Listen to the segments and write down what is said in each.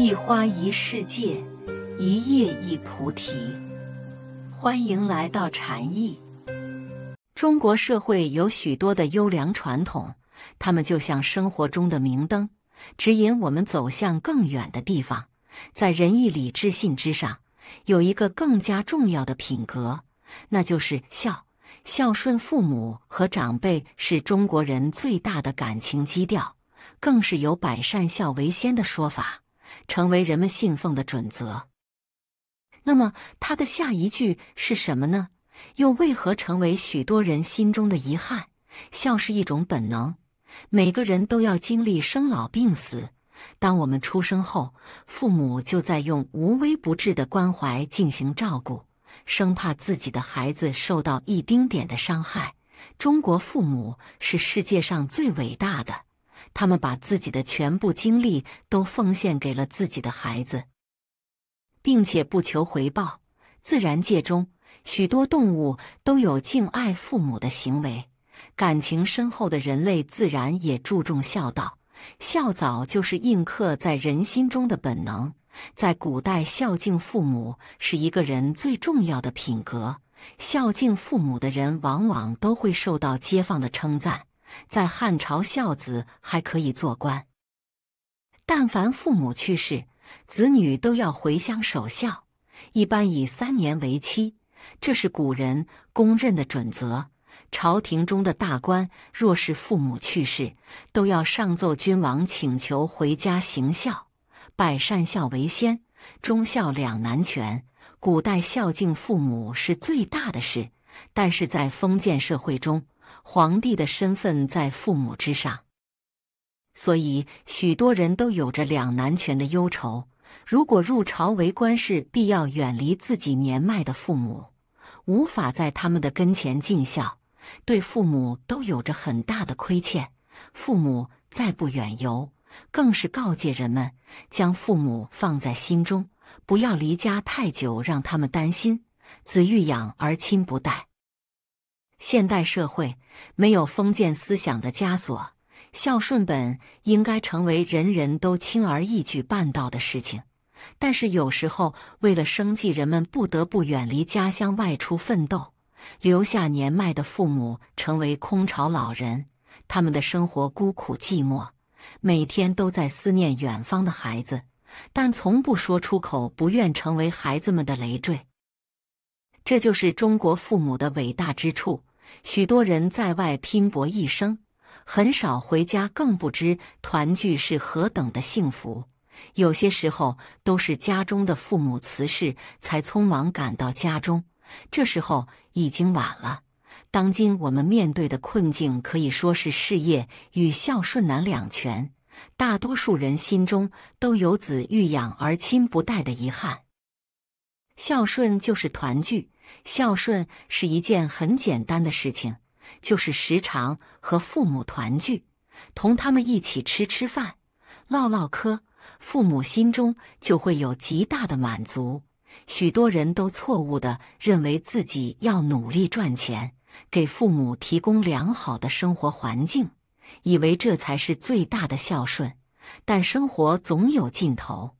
一花一世界，一叶一菩提。欢迎来到禅意。中国社会有许多的优良传统，它们就像生活中的明灯，指引我们走向更远的地方。在仁义礼智信之上，有一个更加重要的品格，那就是孝。孝顺父母和长辈是中国人最大的感情基调，更是有“百善孝为先”的说法。成为人们信奉的准则。那么，他的下一句是什么呢？又为何成为许多人心中的遗憾？笑是一种本能，每个人都要经历生老病死。当我们出生后，父母就在用无微不至的关怀进行照顾，生怕自己的孩子受到一丁点的伤害。中国父母是世界上最伟大的。他们把自己的全部精力都奉献给了自己的孩子，并且不求回报。自然界中许多动物都有敬爱父母的行为，感情深厚的人类自然也注重孝道。孝早就是印刻在人心中的本能。在古代，孝敬父母是一个人最重要的品格。孝敬父母的人往往都会受到街坊的称赞。在汉朝，孝子还可以做官。但凡父母去世，子女都要回乡守孝，一般以三年为期。这是古人公认的准则。朝廷中的大官，若是父母去世，都要上奏君王，请求回家行孝。百善孝为先，忠孝两难全。古代孝敬父母是最大的事，但是在封建社会中。皇帝的身份在父母之上，所以许多人都有着两难权的忧愁。如果入朝为官，是必要远离自己年迈的父母，无法在他们的跟前尽孝，对父母都有着很大的亏欠。父母再不远游，更是告诫人们将父母放在心中，不要离家太久，让他们担心。子欲养而亲不待。现代社会没有封建思想的枷锁，孝顺本应该成为人人都轻而易举办到的事情。但是有时候，为了生计，人们不得不远离家乡外出奋斗，留下年迈的父母成为空巢老人。他们的生活孤苦寂寞，每天都在思念远方的孩子，但从不说出口，不愿成为孩子们的累赘。这就是中国父母的伟大之处。许多人在外拼搏一生，很少回家，更不知团聚是何等的幸福。有些时候都是家中的父母辞世，才匆忙赶到家中，这时候已经晚了。当今我们面对的困境可以说是事业与孝顺难两全，大多数人心中都有子欲养而亲不待的遗憾。孝顺就是团聚。孝顺是一件很简单的事情，就是时常和父母团聚，同他们一起吃吃饭、唠唠嗑，父母心中就会有极大的满足。许多人都错误的认为自己要努力赚钱，给父母提供良好的生活环境，以为这才是最大的孝顺。但生活总有尽头，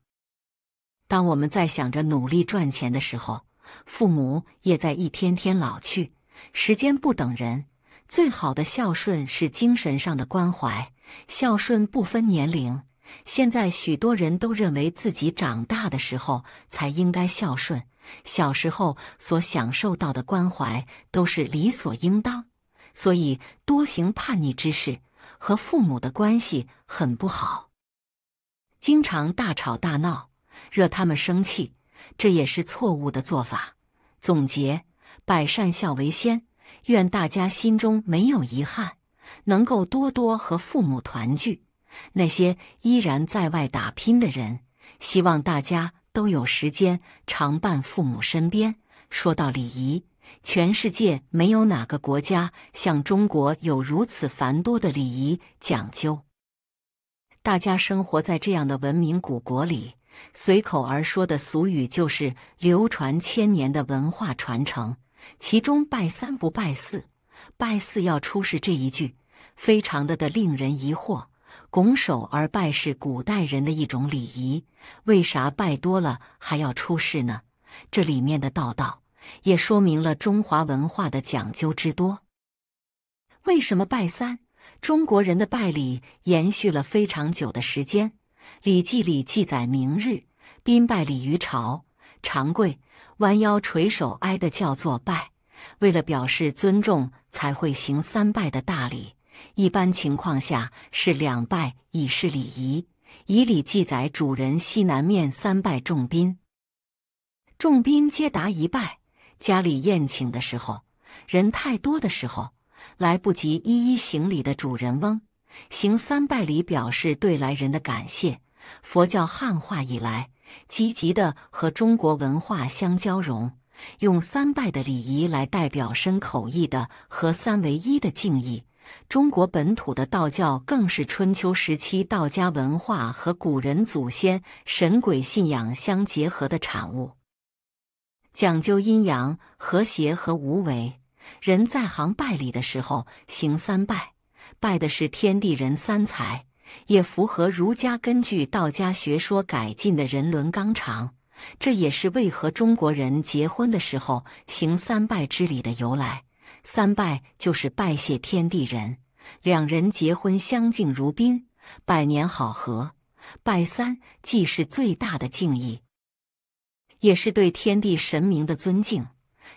当我们在想着努力赚钱的时候。父母也在一天天老去，时间不等人。最好的孝顺是精神上的关怀。孝顺不分年龄。现在许多人都认为自己长大的时候才应该孝顺，小时候所享受到的关怀都是理所应当，所以多行叛逆之事，和父母的关系很不好，经常大吵大闹，惹他们生气。这也是错误的做法。总结：百善孝为先，愿大家心中没有遗憾，能够多多和父母团聚。那些依然在外打拼的人，希望大家都有时间常伴父母身边。说到礼仪，全世界没有哪个国家像中国有如此繁多的礼仪讲究。大家生活在这样的文明古国里。随口而说的俗语，就是流传千年的文化传承。其中“拜三不拜四，拜四要出世”这一句，非常的的令人疑惑。拱手而拜是古代人的一种礼仪，为啥拜多了还要出世呢？这里面的道道，也说明了中华文化的讲究之多。为什么拜三？中国人的拜礼延续了非常久的时间。《礼记》里记载，明日宾拜礼于朝，长跪，弯腰垂手，挨的叫做拜。为了表示尊重，才会行三拜的大礼。一般情况下是两拜，以示礼仪。《仪礼》记载，主人西南面三拜众宾，众宾皆答一拜。家里宴请的时候，人太多的时候，来不及一一行礼的主人翁。行三拜礼表示对来人的感谢。佛教汉化以来，积极的和中国文化相交融，用三拜的礼仪来代表深口意的和三为一的敬意。中国本土的道教更是春秋时期道家文化和古人祖先神鬼信仰相结合的产物，讲究阴阳和谐和无为。人在行拜礼的时候，行三拜。拜的是天地人三才，也符合儒家根据道家学说改进的人伦纲常。这也是为何中国人结婚的时候行三拜之礼的由来。三拜就是拜谢天地人，两人结婚相敬如宾，百年好合。拜三既是最大的敬意，也是对天地神明的尊敬。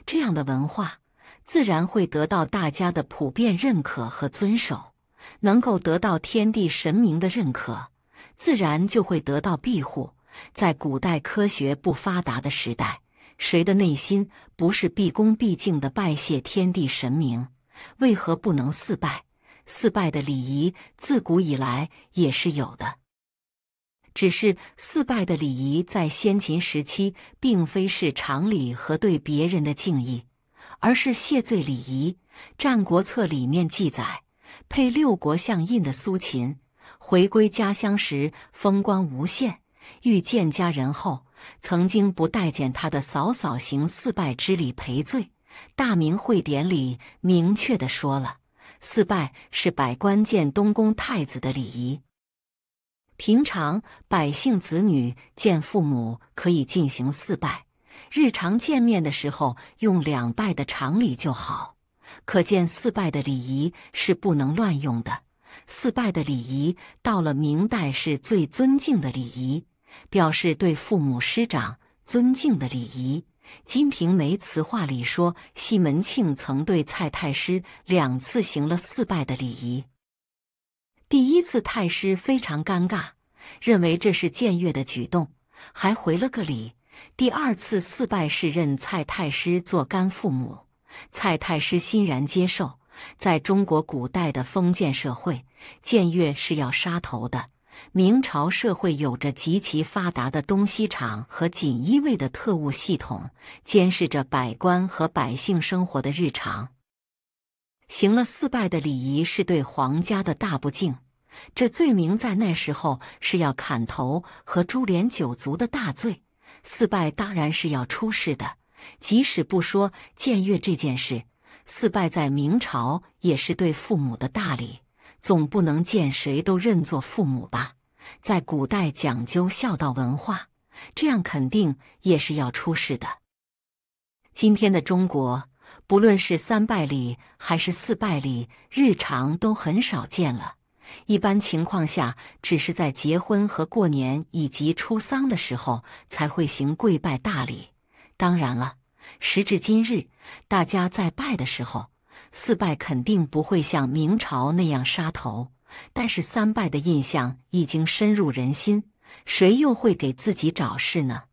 这样的文化。自然会得到大家的普遍认可和遵守，能够得到天地神明的认可，自然就会得到庇护。在古代科学不发达的时代，谁的内心不是毕恭毕敬的拜谢天地神明？为何不能四拜？四拜的礼仪自古以来也是有的，只是四拜的礼仪在先秦时期并非是常理和对别人的敬意。而是谢罪礼仪，《战国策》里面记载，配六国相印的苏秦回归家乡时，风光无限。遇见家人后，曾经不待见他的嫂嫂行四拜之礼赔罪。《大明会典》里明确的说了，四拜是百官见东宫太子的礼仪，平常百姓子女见父母可以进行四拜。日常见面的时候用两拜的常理就好，可见四拜的礼仪是不能乱用的。四拜的礼仪到了明代是最尊敬的礼仪，表示对父母师长尊敬的礼仪。《金瓶梅词话》里说，西门庆曾对蔡太师两次行了四拜的礼仪，第一次太师非常尴尬，认为这是僭越的举动，还回了个礼。第二次四拜是认蔡太师做干父母，蔡太师欣然接受。在中国古代的封建社会，僭越是要杀头的。明朝社会有着极其发达的东西厂和锦衣卫的特务系统，监视着百官和百姓生活的日常。行了四拜的礼仪是对皇家的大不敬，这罪名在那时候是要砍头和株连九族的大罪。四拜当然是要出事的，即使不说僭越这件事，四拜在明朝也是对父母的大礼，总不能见谁都认作父母吧？在古代讲究孝道文化，这样肯定也是要出事的。今天的中国，不论是三拜礼还是四拜礼，日常都很少见了。一般情况下，只是在结婚和过年以及出丧的时候才会行跪拜大礼。当然了，时至今日，大家在拜的时候，四拜肯定不会像明朝那样杀头，但是三拜的印象已经深入人心，谁又会给自己找事呢？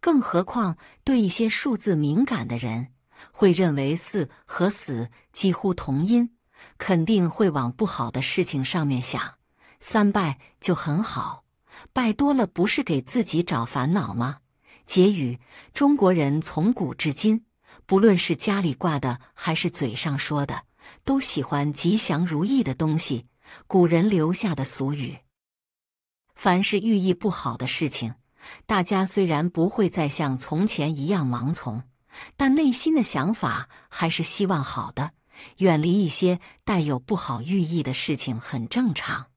更何况，对一些数字敏感的人，会认为四和死几乎同音。肯定会往不好的事情上面想，三拜就很好，拜多了不是给自己找烦恼吗？结语：中国人从古至今，不论是家里挂的还是嘴上说的，都喜欢吉祥如意的东西。古人留下的俗语，凡是寓意不好的事情，大家虽然不会再像从前一样盲从，但内心的想法还是希望好的。远离一些带有不好寓意的事情，很正常。